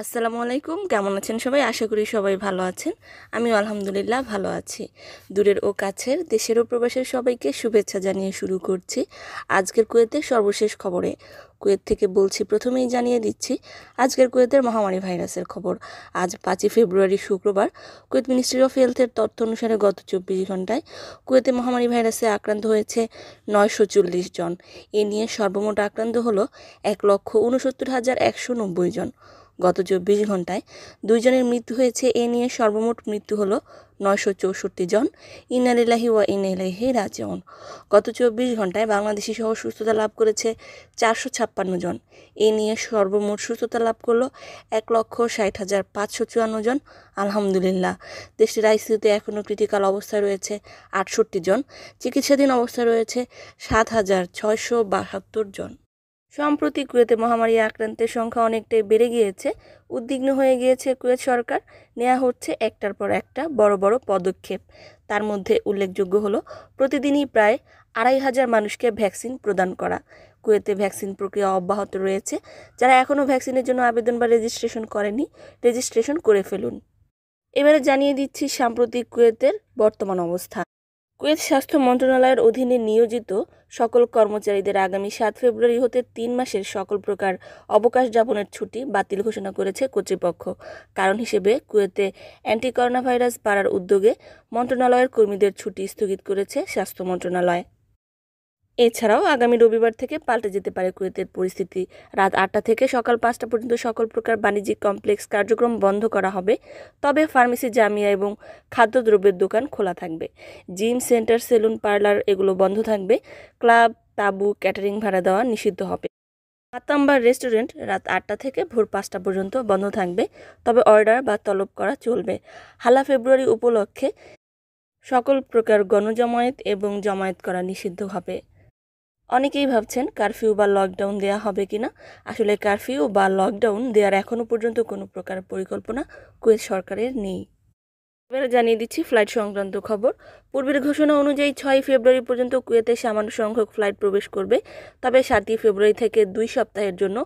আসসালামু আলাইকুম কেমন আছেন সবাই আশা করি সবাই ভালো আছেন আমি আলহামদুলিল্লাহ ভালো আছি দূরের ও কাছের দেশের ও প্রবাসের সবাইকে শুভেচ্ছা জানিয়ে শুরু করছি আজকের কুয়েতের সর্বশেষ খবরে কুয়েত থেকে বলছি প্রথমেই জানিয়ে দিচ্ছি আজকের কুয়েতের মহামারী ভাইরাসের খবর আজ পাঁচই ফেব্রুয়ারি শুক্রবার কুয়েত মিনিস্ট্রি অফ হেলথের তথ্য অনুসারে গত চব্বিশ ঘন্টায় কুয়েতে মহামারী ভাইরাসে আক্রান্ত হয়েছে নয়শো চল্লিশ জন এ নিয়ে সর্বমোট আক্রান্ত হলো এক লক্ষ উনসত্তর হাজার একশো নব্বই জন গত চব্বিশ ঘন্টায় দুইজনের মৃত্যু হয়েছে এ নিয়ে সর্বমোট মৃত্যু হল নয়শো চৌষট্টি জন ইনালিল্লাহি ওয়া ইনালিল্লাহি রাজিউন গত চব্বিশ ঘন্টায় বাংলাদেশি সহ সুস্থতা লাভ করেছে চারশো ছাপ্পান্ন জন এ নিয়ে সর্বমোট সুস্থতা লাভ করলো এক লক্ষ ষাট হাজার পাঁচশো চুয়ান্ন জন আলহামদুলিল্লাহ দেশটির আইসিউতে এখনও ক্রিটিক্যাল অবস্থায় রয়েছে আটষট্টি জন চিকিৎসাধীন অবস্থায় রয়েছে সাত হাজার ছয়শো বাহাত্তর জন সম্প্রতি কুয়েতে মহামারী আক্রান্তের সংখ্যা অনেকটাই বেড়ে গিয়েছে উদ্বিগ্ন হয়ে গিয়েছে কুয়েত সরকার নেওয়া হচ্ছে একটার পর একটা বড় বড় পদক্ষেপ তার মধ্যে উল্লেখযোগ্য হলো প্রতিদিনই প্রায় আড়াই হাজার মানুষকে ভ্যাকসিন প্রদান করা কুয়েতে ভ্যাকসিন প্রক্রিয়া অব্যাহত রয়েছে যারা এখনও ভ্যাকসিনের জন্য আবেদন বা রেজিস্ট্রেশন করেনি রেজিস্ট্রেশন করে ফেলুন এবারে জানিয়ে দিচ্ছি সাম্প্রতিক কুয়েতের বর্তমান অবস্থা কুয়েত স্বাস্থ্য মন্ত্রণালয়ের অধীনে নিয়োজিত সকল কর্মচারীদের আগামী সাত ফেব্রুয়ারি হতে তিন মাসের সকল প্রকার অবকাশ যাপনের ছুটি বাতিল ঘোষণা করেছে কর্তৃপক্ষ কারণ হিসেবে কুয়েতে অ্যান্টি করোনা ভাইরাস বাড়ার উদ্যোগে মন্ত্রণালয়ের কর্মীদের ছুটি স্থগিত করেছে স্বাস্থ্য মন্ত্রণালয় এছাড়াও আগামী রবিবার থেকে পাল্টে যেতে পারে কুয়েতের পরিস্থিতি রাত আটটা থেকে সকাল পাঁচটা পর্যন্ত সকল প্রকার বাণিজ্যিক কমপ্লেক্স কার্যক্রম বন্ধ করা হবে তবে ফার্মেসি জামিয়া এবং খাদ্যদ্রব্যের দোকান খোলা থাকবে জিম সেন্টার সেলুন পার্লার এগুলো বন্ধ থাকবে ক্লাব তাবু ক্যাটারিং ভাড়া দেওয়া নিষিদ্ধ হবে হাতাম্বার রেস্টুরেন্ট রাত আটটা থেকে ভোর পাঁচটা পর্যন্ত বন্ধ থাকবে তবে অর্ডার বা তলব করা চলবে হালা ফেব্রুয়ারি উপলক্ষে সকল প্রকার গণজমায়েত এবং জমায়েত করা নিষিদ্ধ হবে অনেকেই ভাবছেন কারফিউ বা লকডাউন দেয়া হবে কিনা আসলে কারফিউ বা লকডাউন দেওয়ার এখনও পর্যন্ত কোনো প্রকার পরিকল্পনা কুয়েত সরকারের নেই এবারে জানিয়ে দিচ্ছি ফ্লাইট সংক্রান্ত খবর পূর্বের ঘোষণা অনুযায়ী ছয় ফেব্রুয়ারি পর্যন্ত কুয়েতে সামান্য সংখ্যক ফ্লাইট প্রবেশ করবে তবে সাতই ফেব্রুয়ারি থেকে দুই সপ্তাহের জন্য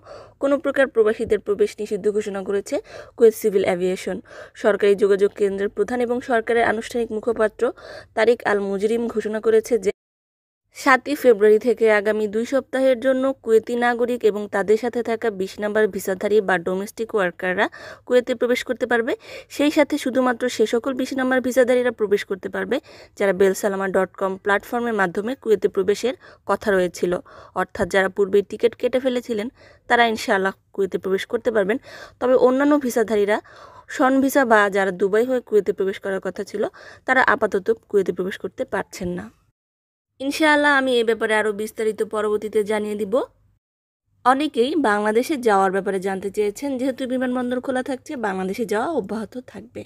কোনো প্রকার প্রবাসীদের প্রবেশ নিষিদ্ধ ঘোষণা করেছে কুয়েত সিভিল অ্যাভিয়েশন সরকারি যোগাযোগ কেন্দ্রের প্রধান এবং সরকারের আনুষ্ঠানিক মুখপাত্র তারিক আল মুজরিম ঘোষণা করেছে যে সাতই ফেব্রুয়ারি থেকে আগামী দুই সপ্তাহের জন্য কুয়েতি নাগরিক এবং তাদের সাথে থাকা বিশ নাম্বার ভিসাধারী বা ডোমেস্টিক ওয়ার্কাররা কুয়েতে প্রবেশ করতে পারবে সেই সাথে শুধুমাত্র সে সকল বিশ নাম্বার ভিসাধারীরা প্রবেশ করতে পারবে যারা বেলসালামা ডট কম প্ল্যাটফর্মের মাধ্যমে কুয়েতে প্রবেশের কথা রয়েছিল অর্থাৎ যারা পূর্বেই টিকিট কেটে ফেলেছিলেন তারা ইনশাআল্লাহ কুয়েতে প্রবেশ করতে পারবেন তবে অন্যান্য ভিসাধারীরা সন ভিসা বা যারা দুবাই হয়ে কুয়েতে প্রবেশ করার কথা ছিল তারা আপাতত কুয়েতে প্রবেশ করতে পারছেন না ইনশাআল্লাহ আমি এ ব্যাপারে আরও বিস্তারিত পরবর্তীতে জানিয়ে দিব অনেকেই বাংলাদেশে যাওয়ার ব্যাপারে জানতে চেয়েছেন যেহেতু বিমানবন্দর খোলা থাকছে বাংলাদেশে যাওয়া অব্যাহত থাকবে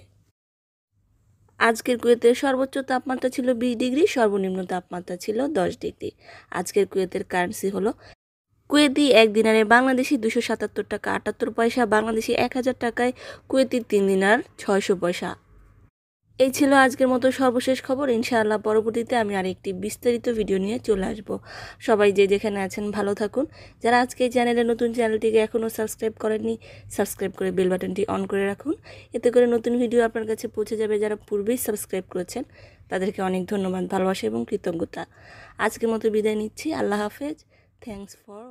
আজকের কুয়েতের সর্বোচ্চ তাপমাত্রা ছিল বিশ ডিগ্রি সর্বনিম্ন তাপমাত্রা ছিল দশ ডিগ্রি আজকের কুয়েতের কারেন্সি হলো কুয়েতি এক দিনারে বাংলাদেশি দুশো সাতাত্তর টাকা আটাত্তর পয়সা বাংলাদেশি এক হাজার টাকায় কুয়েতি তিন দিনার ছয়শো পয়সা এই ছিল আজকের মতো সর্বশেষ খবর ইনশাআল্লাহ পরবর্তীতে আমি আরেকটি বিস্তারিত ভিডিও নিয়ে চলে আসব সবাই যে যেখানে আছেন ভালো থাকুন যারা আজকে এই চ্যানেলে নতুন চ্যানেলটিকে এখনও সাবস্ক্রাইব করেননি সাবস্ক্রাইব করে বেল বাটনটি অন করে রাখুন এতে করে নতুন ভিডিও আপনার কাছে পৌঁছে যাবে যারা পূর্বেই সাবস্ক্রাইব করেছেন তাদেরকে অনেক ধন্যবাদ ভালোবাসা এবং কৃতজ্ঞতা আজকের মতো বিদায় নিচ্ছি আল্লাহ হাফেজ থ্যাংকস ফর